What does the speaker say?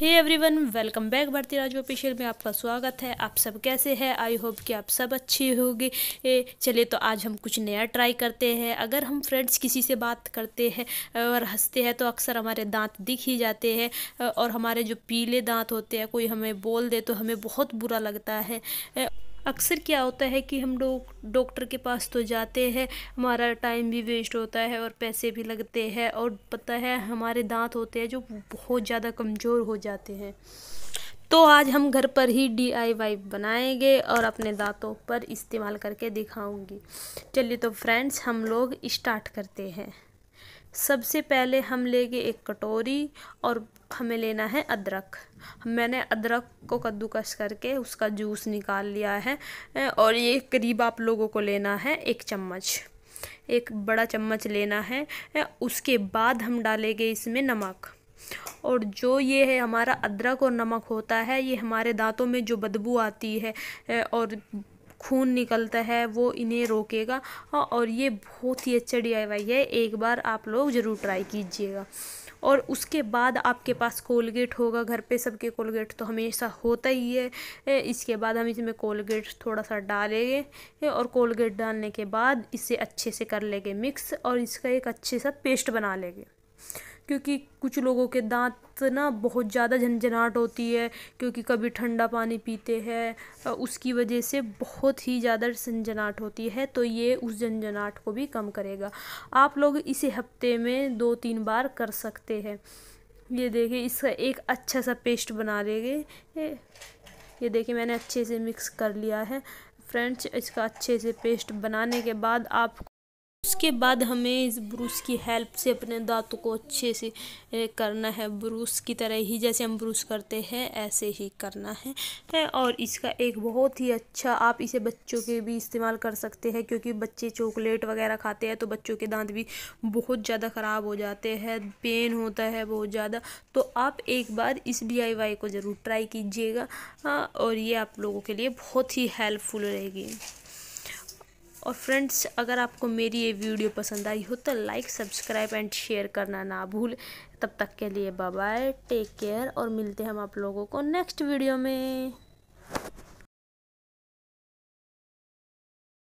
हे everyone welcome back Bharti Raj official में आपका स्वागत है आप सब कैसे हैं आई होप कि आप सब अच्छे होंगे चलिए तो आज हम कुछ नया ट्राई करते हैं अगर हम फ्रेंड्स किसी से बात करते हैं और हंसते हैं तो अक्सर हमारे दांत दिख ही जाते हैं और हमारे जो पीले दांत होते हैं कोई हमें बोल दे तो हमें बहुत बुरा लगता है अक्सर क्या होता है कि हम लोग डॉक्टर के पास तो जाते हैं हमारा टाइम भी वेस्ट होता है और पैसे भी लगते हैं और पता है हमारे दांत होते हैं जो बहुत ज़्यादा कमज़ोर हो जाते हैं तो आज हम घर पर ही डी आई वाई बनाएंगे और अपने दांतों पर इस्तेमाल करके दिखाऊंगी चलिए तो फ्रेंड्स हम लोग स्टार्ट करते हैं सबसे पहले हम लेंगे एक कटोरी और हमें लेना है अदरक मैंने अदरक को कद्दूकस करके उसका जूस निकाल लिया है और ये करीब आप लोगों को लेना है एक चम्मच एक बड़ा चम्मच लेना है उसके बाद हम डालेंगे इसमें नमक और जो ये है हमारा अदरक और नमक होता है ये हमारे दांतों में जो बदबू आती है और खून निकलता है वो इन्हें रोकेगा हाँ, और ये बहुत ही अच्छा डी है एक बार आप लोग ज़रूर ट्राई कीजिएगा और उसके बाद आपके पास कोलगेट होगा घर पे सबके कोलगेट तो हमेशा होता ही है इसके बाद हम इसमें कोलगेट थोड़ा सा डालेंगे और कोलगेट डालने के बाद इसे अच्छे से कर लेंगे मिक्स और इसका एक अच्छे सा पेस्ट बना लेंगे क्योंकि कुछ लोगों के दाँत ना बहुत ज़्यादा झंझनाहट होती है क्योंकि कभी ठंडा पानी पीते हैं उसकी वजह से बहुत ही ज़्यादा झंझनाहट होती है तो ये उस झंझनाहट को भी कम करेगा आप लोग इसे हफ्ते में दो तीन बार कर सकते हैं ये देखिए इसका एक अच्छा सा पेस्ट बना लेंगे ये देखिए मैंने अच्छे से मिक्स कर लिया है फ्रेंड्स इसका अच्छे से पेस्ट बनाने के बाद आप उसके बाद हमें इस ब्रूस की हेल्प से अपने दांतों को अच्छे से करना है ब्रूस की तरह ही जैसे हम ब्रूस करते हैं ऐसे ही करना है, और इसका एक बहुत ही अच्छा आप इसे बच्चों के भी इस्तेमाल कर सकते हैं क्योंकि बच्चे चॉकलेट वगैरह खाते हैं तो बच्चों के दांत भी बहुत ज़्यादा ख़राब हो जाते हैं पेन होता है बहुत ज़्यादा तो आप एक बार इस डी को ज़रूर ट्राई कीजिएगा हाँ, और ये आप लोगों के लिए बहुत ही हेल्पफुल रहेगी और फ्रेंड्स अगर आपको मेरी ये वीडियो पसंद आई हो तो लाइक सब्सक्राइब एंड शेयर करना ना भूल तब तक के लिए बाय बाय टेक केयर और मिलते हैं हम आप लोगों को नेक्स्ट वीडियो में